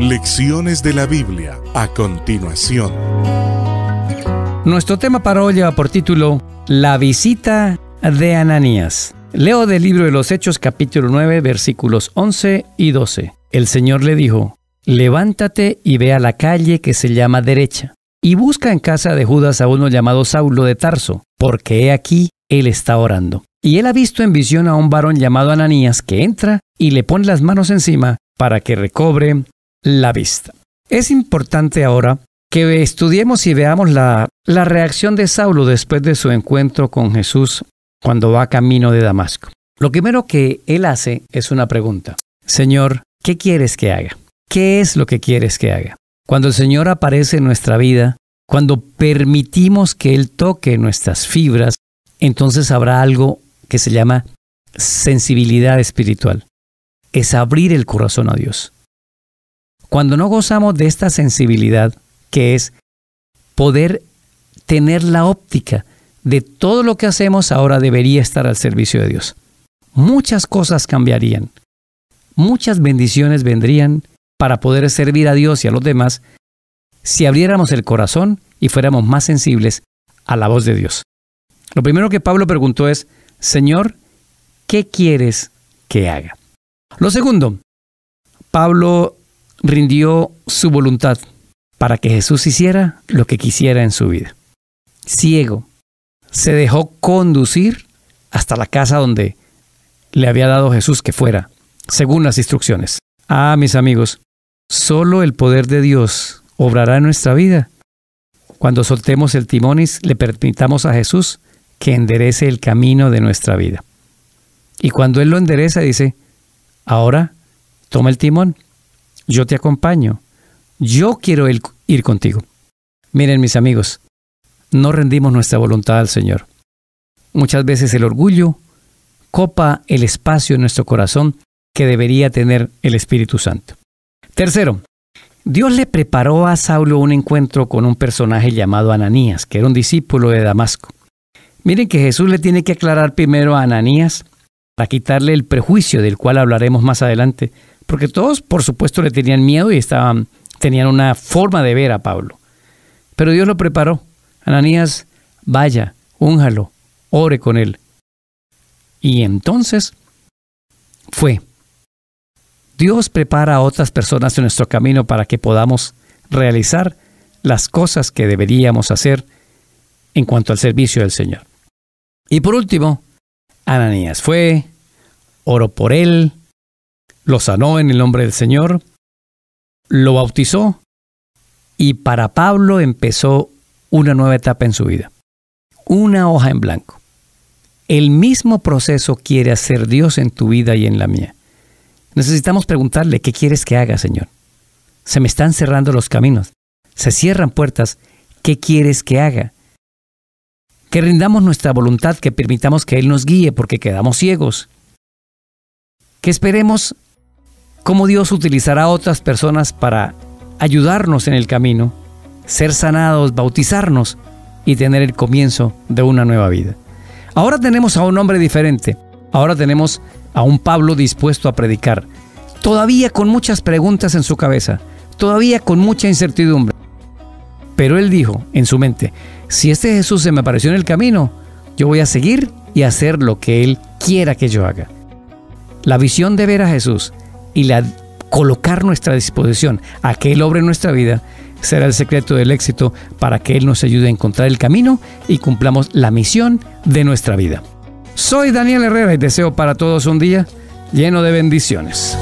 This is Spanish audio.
Lecciones de la Biblia a continuación. Nuestro tema para hoy lleva por título La visita de Ananías. Leo del libro de los Hechos capítulo 9 versículos 11 y 12. El Señor le dijo, levántate y ve a la calle que se llama derecha, y busca en casa de Judas a uno llamado Saulo de Tarso, porque he aquí, él está orando. Y él ha visto en visión a un varón llamado Ananías que entra y le pone las manos encima para que recobre la vista. Es importante ahora que estudiemos y veamos la, la reacción de Saulo después de su encuentro con Jesús cuando va camino de Damasco. Lo primero que él hace es una pregunta. Señor, ¿qué quieres que haga? ¿Qué es lo que quieres que haga? Cuando el Señor aparece en nuestra vida, cuando permitimos que Él toque nuestras fibras, entonces habrá algo que se llama sensibilidad espiritual. Es abrir el corazón a Dios. Cuando no gozamos de esta sensibilidad, que es poder tener la óptica de todo lo que hacemos ahora debería estar al servicio de Dios. Muchas cosas cambiarían. Muchas bendiciones vendrían para poder servir a Dios y a los demás si abriéramos el corazón y fuéramos más sensibles a la voz de Dios. Lo primero que Pablo preguntó es, Señor, ¿qué quieres que haga? Lo segundo, Pablo rindió su voluntad para que Jesús hiciera lo que quisiera en su vida. Ciego, se dejó conducir hasta la casa donde le había dado Jesús que fuera, según las instrucciones. Ah, mis amigos, solo el poder de Dios obrará en nuestra vida cuando soltemos el timón y le permitamos a Jesús que enderece el camino de nuestra vida. Y cuando Él lo endereza, dice, ahora toma el timón yo te acompaño, yo quiero ir contigo. Miren mis amigos, no rendimos nuestra voluntad al Señor. Muchas veces el orgullo copa el espacio en nuestro corazón que debería tener el Espíritu Santo. Tercero, Dios le preparó a Saulo un encuentro con un personaje llamado Ananías, que era un discípulo de Damasco. Miren que Jesús le tiene que aclarar primero a Ananías para quitarle el prejuicio del cual hablaremos más adelante porque todos, por supuesto, le tenían miedo y estaban, tenían una forma de ver a Pablo. Pero Dios lo preparó. Ananías, vaya, únjalo, ore con él. Y entonces fue. Dios prepara a otras personas en nuestro camino para que podamos realizar las cosas que deberíamos hacer en cuanto al servicio del Señor. Y por último, Ananías fue, oró por él, lo sanó en el nombre del Señor, lo bautizó y para Pablo empezó una nueva etapa en su vida, una hoja en blanco. El mismo proceso quiere hacer Dios en tu vida y en la mía. Necesitamos preguntarle, ¿qué quieres que haga, Señor? Se me están cerrando los caminos, se cierran puertas, ¿qué quieres que haga? Que rindamos nuestra voluntad, que permitamos que Él nos guíe porque quedamos ciegos. Que esperemos cómo Dios utilizará a otras personas para ayudarnos en el camino, ser sanados, bautizarnos y tener el comienzo de una nueva vida. Ahora tenemos a un hombre diferente, ahora tenemos a un Pablo dispuesto a predicar, todavía con muchas preguntas en su cabeza, todavía con mucha incertidumbre. Pero él dijo en su mente, si este Jesús se me apareció en el camino, yo voy a seguir y hacer lo que él quiera que yo haga. La visión de ver a Jesús y la colocar nuestra disposición a que Él obre nuestra vida será el secreto del éxito para que Él nos ayude a encontrar el camino y cumplamos la misión de nuestra vida. Soy Daniel Herrera y deseo para todos un día lleno de bendiciones.